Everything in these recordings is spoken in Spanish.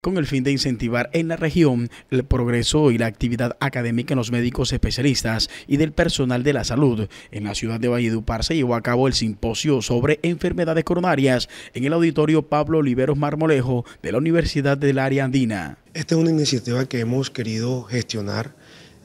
con el fin de incentivar en la región el progreso y la actividad académica en los médicos especialistas y del personal de la salud. En la ciudad de Valledupar se llevó a cabo el simposio sobre enfermedades coronarias en el auditorio Pablo Oliveros Marmolejo de la Universidad del Área Andina. Esta es una iniciativa que hemos querido gestionar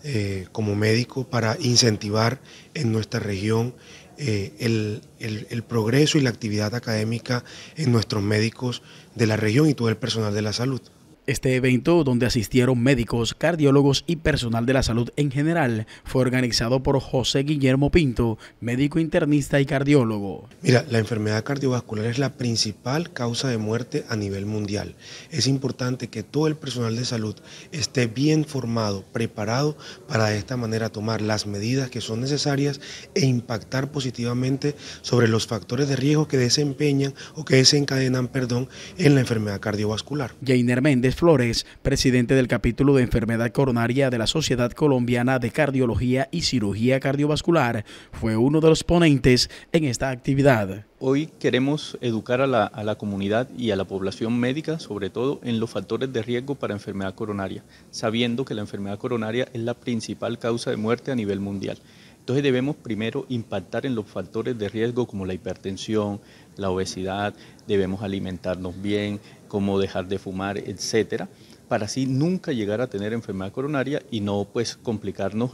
eh, como médico para incentivar en nuestra región eh, el, progreso y la actividad académica en nuestros médicos de la región y todo el personal de la salud. Este evento, donde asistieron médicos, cardiólogos y personal de la salud en general, fue organizado por José Guillermo Pinto, médico internista y cardiólogo. Mira, la enfermedad cardiovascular es la principal causa de muerte a nivel mundial. Es importante que todo el personal de salud esté bien formado, preparado para de esta manera tomar las medidas que son necesarias e impactar positivamente sobre los factores de riesgo que desempeñan o que desencadenan, perdón, en la enfermedad cardiovascular. Jainer Méndez Flores, presidente del capítulo de enfermedad coronaria de la Sociedad Colombiana de Cardiología y Cirugía Cardiovascular, fue uno de los ponentes en esta actividad. Hoy queremos educar a la comunidad y a la población médica, sobre todo en los factores de riesgo para enfermedad coronaria, sabiendo que la enfermedad coronaria es la principal causa de muerte a nivel mundial. Entonces debemos primero impactar en los factores de riesgo como la hipertensión, la obesidad, debemos alimentarnos bien, cómo dejar de fumar, etcétera, para así nunca llegar a tener enfermedad coronaria y no pues complicarnos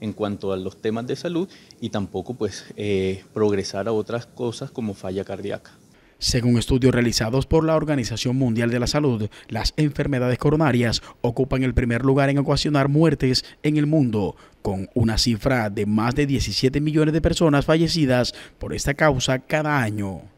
en, cuanto a los temas de salud y tampoco pues eh, progresar a otras cosas como falla cardíaca. Según estudios realizados por la Organización Mundial de la Salud, las enfermedades coronarias ocupan el primer lugar en ocasionar muertes en el mundo, con una cifra de más de 17 millones de personas fallecidas por esta causa cada año.